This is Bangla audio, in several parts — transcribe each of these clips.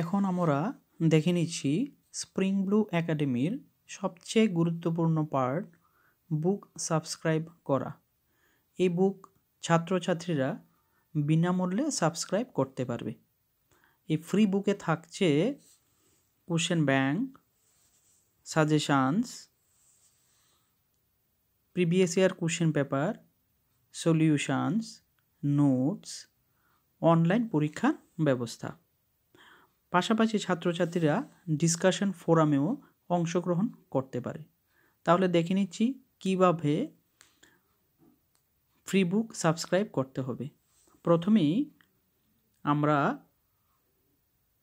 এখন আমরা দেখে নিচ্ছি স্প্রিং ব্লু একাডেমির সবচেয়ে গুরুত্বপূর্ণ পার্ট বুক সাবস্ক্রাইব করা এই বুক ছাত্রছাত্রীরা বিনামূল্যে সাবস্ক্রাইব করতে পারবে এই ফ্রি বুকে থাকছে question bank suggestions previous year question paper solutions notes online পরীক্ষার ব্যবস্থা পাশাপাশি ছাত্রছাত্রীরা ডিসকাশন ফোরামেও অংশগ্রহণ করতে পারে তাহলে দেখে নিচ্ছি কীভাবে ফ্রি বুক সাবস্ক্রাইব করতে হবে প্রথমেই আমরা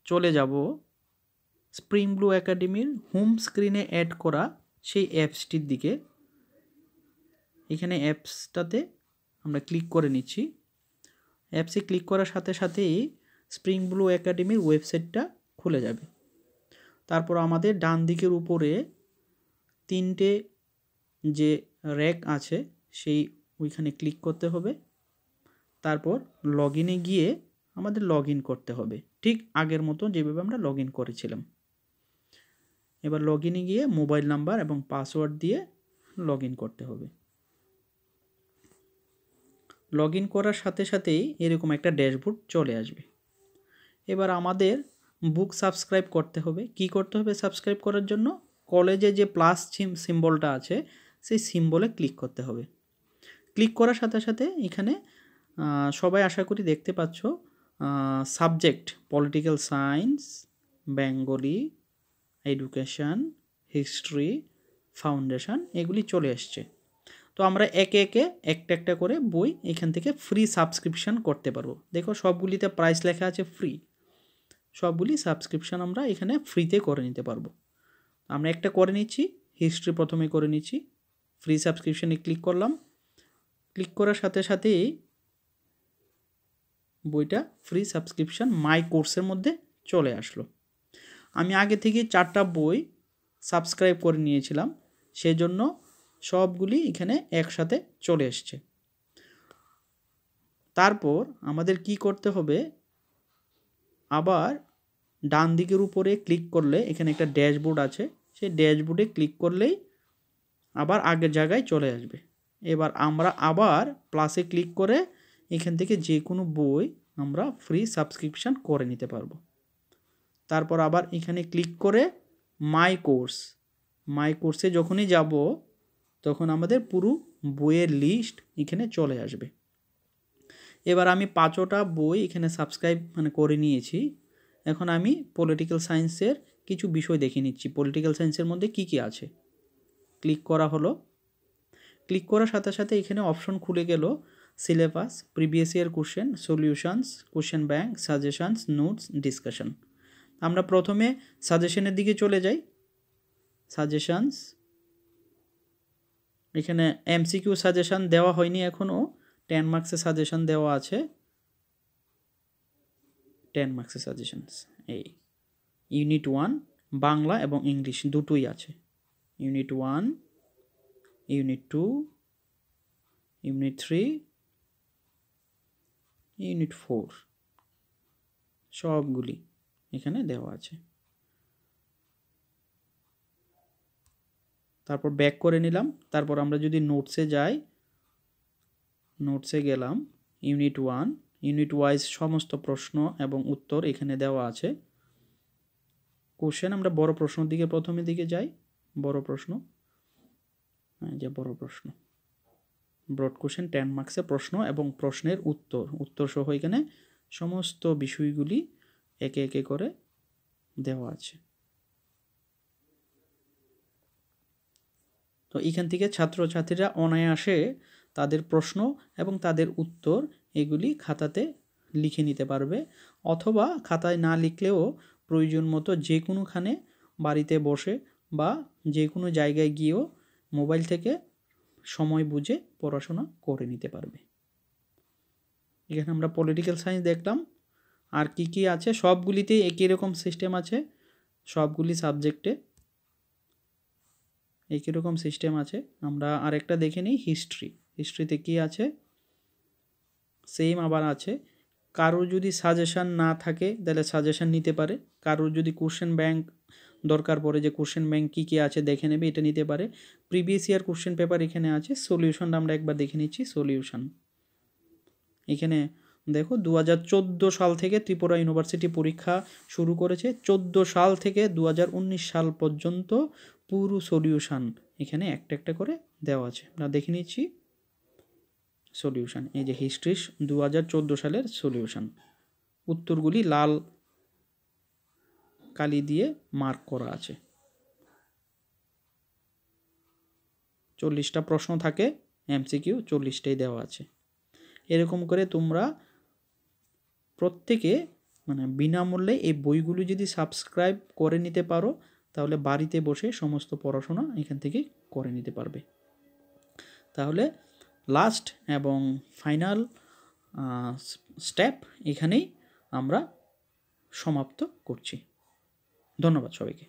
চলে যাব স্প্রিং ব্লু একাডেমির হোম স্ক্রিনে অ্যাড করা সেই অ্যাপসটির দিকে এখানে অ্যাপসটাতে আমরা ক্লিক করে নিচ্ছি অ্যাপসে ক্লিক করার সাথে সাথেই স্প্রিং ব্লু একাডেমির ওয়েবসাইটটা খুলে যাবে তারপর আমাদের ডান দিকের উপরে তিনটে যে র্যাক আছে সেই ওইখানে ক্লিক করতে হবে তারপর লগ গিয়ে আমাদের লগ করতে হবে ঠিক আগের মতো যেভাবে আমরা লগ করেছিলাম এবার লগ গিয়ে মোবাইল নাম্বার এবং পাসওয়ার্ড দিয়ে লগ করতে হবে লগ করার সাথে সাথেই এরকম একটা ড্যাশবোর্ড চলে আসবে এবার আমাদের বুক সাবস্ক্রাইব করতে হবে কি করতে হবে সাবস্ক্রাইব করার জন্য কলেজে যে প্লাস সিম্বলটা আছে সেই সিম্বলে ক্লিক করতে হবে ক্লিক করার সাথে সাথে এখানে সবাই আশা করি দেখতে পাচ্ছ subject political science Bengali education history foundation এগুলি চলে এসছে তো আমরা একে একে একটা একটা করে বই এখান থেকে ফ্রি সাবস্ক্রিপশান করতে পারবো দেখো সবগুলিতে প্রাইস লেখা আছে ফ্রি সবগুলি সাবস্ক্রিপশান আমরা এখানে ফ্রিতে করে নিতে পারবো আমরা একটা করে নিচ্ছি হিস্ট্রি প্রথমে করে নিচ্ছি ফ্রি সাবস্ক্রিপশানে ক্লিক করলাম ক্লিক করার সাথে সাথেই বইটা ফ্রি সাবস্ক্রিপশান মাই কোর্সের মধ্যে চলে আসলো আমি আগে থেকে চারটা বই সাবস্ক্রাইব করে নিয়েছিলাম সেজন্য সবগুলি এখানে একসাথে চলে এসছে তারপর আমাদের কি করতে হবে আবার ডান দিকের উপরে ক্লিক করলে এখানে একটা ড্যাশবোর্ড আছে সেই ড্যাশবোর্ডে ক্লিক করলেই আবার আগের জায়গায় চলে আসবে এবার আমরা আবার প্লাসে ক্লিক করে এখান থেকে যে কোনো বই আমরা ফ্রি সাবস্ক্রিপশান করে নিতে পারবো তারপর আবার এখানে ক্লিক করে মাই কোর্স মাই কোর্সে যখনই যাব তখন আমাদের পুরো বইয়ের লিস্ট এখানে চলে আসবে এবার আমি পাঁচটা বই এখানে সাবস্ক্রাইব মানে করে নিয়েছি এখন আমি পলিটিক্যাল সায়েন্সের কিছু বিষয় দেখে নিচ্ছি পলিটিক্যাল সায়েন্সের মধ্যে কি কি আছে ক্লিক করা হলো ক্লিক করার সাথে সাথে এখানে অপশন খুলে গেল syllabus previous year question solutions question bank suggestions notes discussion আমরা প্রথমে সাজেশনের দিকে চলে যাই সাজেশনস এখানে এমসিকিউ সাজেশন দেওয়া হয়নি এখনও টেন মার্কসের সাজেশন দেওয়া আছে টেন মার্কসের সাজেশনস এই ইউনিট ওয়ান বাংলা এবং ইংলিশ দুটোই আছে unit one unit two unit three unit four সবগুলি এখানে দেওয়া আছে তারপর ব্যাক করে নিলাম তারপর আমরা যদি নোটসে যাই নোটসে গেলাম ইউনিট ওয়ান ইউনিট ওয়াইজ সমস্ত প্রশ্ন এবং উত্তর এখানে দেওয়া আছে কোশ্চেন আমরা বড় প্রশ্ন দিকে প্রথমে দিকে যাই বড় প্রশ্ন হ্যাঁ, যে বড় প্রশ্ন ব্রড কোশ্চেন টেন মার্কসে প্রশ্ন এবং প্রশ্নের উত্তর উত্তর সহ এখানে সমস্ত বিষয়গুলি একে একে করে দেওয়া আছে তো এখান থেকে ছাত্রছাত্রীরা অনায়াসে তাদের প্রশ্ন এবং তাদের উত্তর এগুলি খাতাতে লিখে নিতে পারবে অথবা খাতায় না লিখলেও প্রয়োজন মতো যে কোনোখানে বাড়িতে বসে বা যে কোনো জায়গায় গিয়েও মোবাইল থেকে সময় বুঝে পড়াশোনা করে নিতে পারবে এখানে আমরা পলিটিক্যাল সায়েন্স দেখলাম আর কি কি আছে সবগুলিতে একই রকম সিস্টেম আছে সবগুলি সাবজেক্টে একই রকম সিস্টেম আছে আমরা আরেকটা দেখে নিই হিস্ট্রি হিস্ট্রিতে কি আছে সেম আবার আছে কারোর যদি সাজেশান না থাকে তাহলে সাজেশান নিতে পারে কারোর যদি কোশ্চেন ব্যাংক দরকার পড়ে যে কোশ্চেন ব্যাংক কী কী আছে দেখে নেবে এটা নিতে পারে প্রিভিয়াস ইয়ার কোশ্চেন পেপার এখানে আছে সলিউশনটা আমরা একবার দেখে নিচ্ছি সলিউশন এখানে দেখো দু হাজার চোদ্দো সাল থেকে ত্রিপুরা ইউনিভার্সিটি পরীক্ষা শুরু করেছে চোদ্দো সাল থেকে দু সাল পর্যন্ত পুরো সলিউশান এখানে একটা একটা করে দেওয়া আছে আমরা দেখে নিচ্ছি সলিউশন এই যে হিস্ট্রি দু সালের সলিউশন উত্তরগুলি লাল কালি দিয়ে মার্ক করা আছে চল্লিশটা প্রশ্ন থাকে এমসিকিউ চল্লিশটাই দেওয়া আছে এরকম করে তোমরা প্রত্যেকে মানে বিনামূল্যে এই বইগুলি যদি সাবস্ক্রাইব করে নিতে পারো তাহলে বাড়িতে বসে সমস্ত পড়াশোনা এখান থেকে করে নিতে পারবে তাহলে লাস্ট এবং ফাইনাল স্টেপ এখানেই আমরা সমাপ্ত করছি ধন্যবাদ সবাইকে